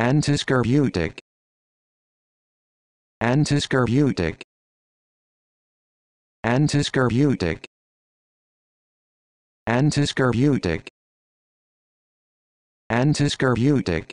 antiscorbutic antiscorbutic antiscorbutic antiscorbutic antiscorbutic